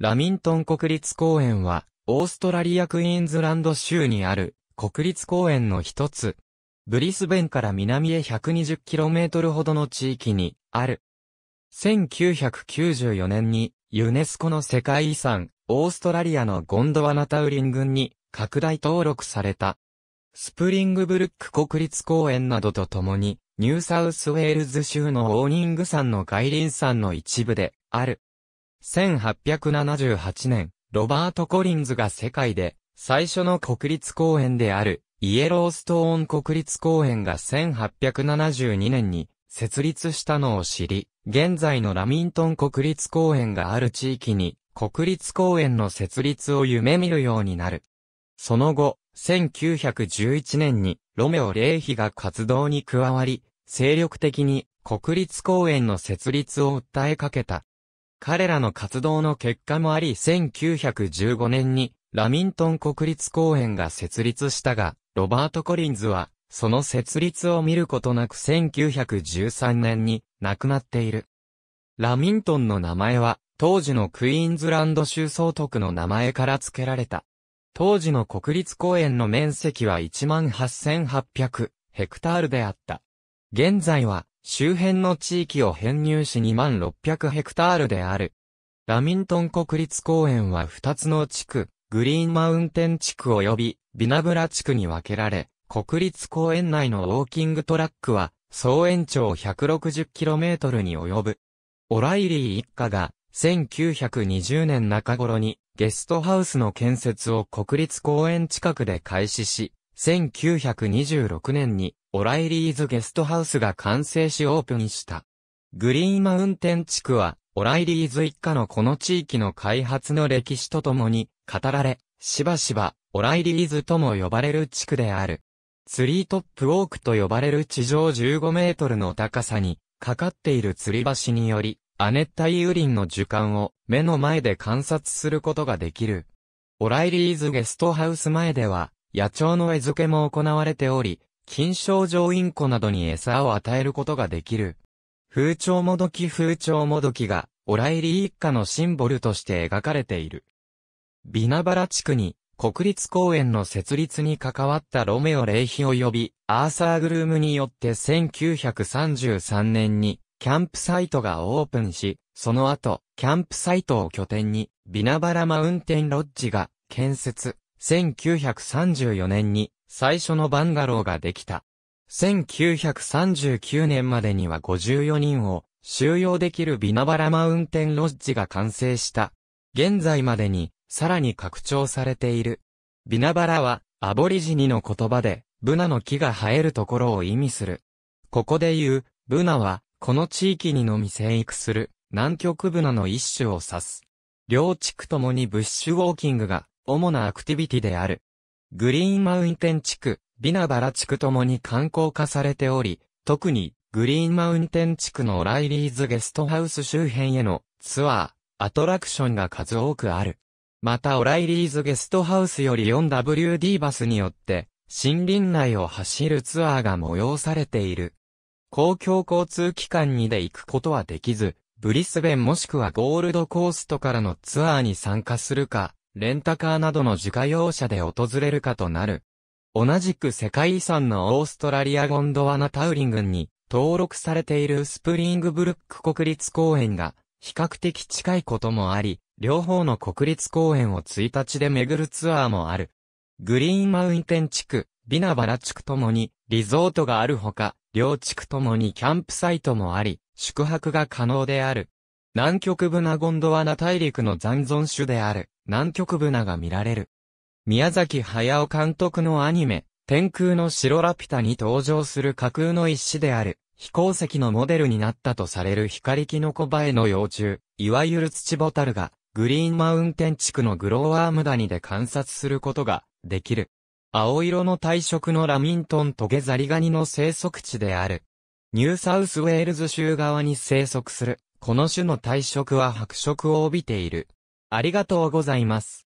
ラミントン国立公園は、オーストラリアクイーンズランド州にある国立公園の一つ。ブリスベンから南へ 120km ほどの地域にある。1994年にユネスコの世界遺産、オーストラリアのゴンドワナタウリン群に拡大登録された。スプリングブルック国立公園などとともに、ニューサウスウェールズ州のオーニング山の外輪山の一部である。1878年、ロバート・コリンズが世界で最初の国立公園であるイエローストーン国立公園が1872年に設立したのを知り、現在のラミントン国立公園がある地域に国立公園の設立を夢見るようになる。その後、1911年にロメオ・レイヒが活動に加わり、精力的に国立公園の設立を訴えかけた。彼らの活動の結果もあり1915年にラミントン国立公園が設立したが、ロバート・コリンズは、その設立を見ることなく1913年に亡くなっている。ラミントンの名前は、当時のクイーンズランド州総督の名前から付けられた。当時の国立公園の面積は18,800ヘクタールであった。現在は周辺の地域を編入し2万600ヘクタールである。ラミントン国立公園は2つの地区、グリーンマウンテン地区及びビナブラ地区に分けられ、国立公園内のウォーキングトラックは総延長 160km に及ぶ。オライリー一家が1920年中頃にゲストハウスの建設を国立公園近くで開始し、1926年にオライリーズゲストハウスが完成しオープンした。グリーンマウンテン地区は、オライリーズ一家のこの地域の開発の歴史とともに語られ、しばしば、オライリーズとも呼ばれる地区である。ツリートップウォークと呼ばれる地上15メートルの高さに、かかっている吊り橋により、亜熱帯雨林の樹幹を目の前で観察することができる。オライリーズゲストハウス前では、野鳥の餌付けも行われており、金賞上インコなどに餌を与えることができる。風潮もどき風潮もどきが、オライリ一家のシンボルとして描かれている。ビナバラ地区に、国立公園の設立に関わったロメオ・霊イ及を呼び、アーサー・グルームによって1933年に、キャンプサイトがオープンし、その後、キャンプサイトを拠点に、ビナバラマウンテンロッジが建設。1934年に最初のバンガローができた。1939年までには54人を収容できるビナバラマウンテンロッジが完成した。現在までにさらに拡張されている。ビナバラはアボリジニの言葉でブナの木が生えるところを意味する。ここで言うブナはこの地域にのみ生育する南極ブナの一種を指す。両地区ともにブッシュウォーキングが主なアクティビティである。グリーンマウンテン地区、ビナバラ地区ともに観光化されており、特にグリーンマウンテン地区のライリーズゲストハウス周辺へのツアー、アトラクションが数多くある。またオライリーズゲストハウスより 4WD バスによって、森林内を走るツアーが催されている。公共交通機関にで行くことはできず、ブリスベンもしくはゴールドコーストからのツアーに参加するか、レンタカーなどの自家用車で訪れるかとなる。同じく世界遺産のオーストラリアゴンドワナタウリン郡に登録されているスプリングブルック国立公園が比較的近いこともあり、両方の国立公園を1日で巡るツアーもある。グリーンマウンテン地区、ビナバラ地区ともにリゾートがあるほか、両地区ともにキャンプサイトもあり、宿泊が可能である。南極ブナゴンドワナ大陸の残存種である南極ブナが見られる。宮崎駿監督のアニメ、天空の城ラピュタに登場する架空の一子である、飛行石のモデルになったとされる光キノコバエの幼虫、いわゆる土ボタルが、グリーンマウンテン地区のグローアームダニで観察することができる。青色の体色のラミントントゲザリガニの生息地である。ニューサウスウェールズ州側に生息する。この種の体色は白色を帯びている。ありがとうございます。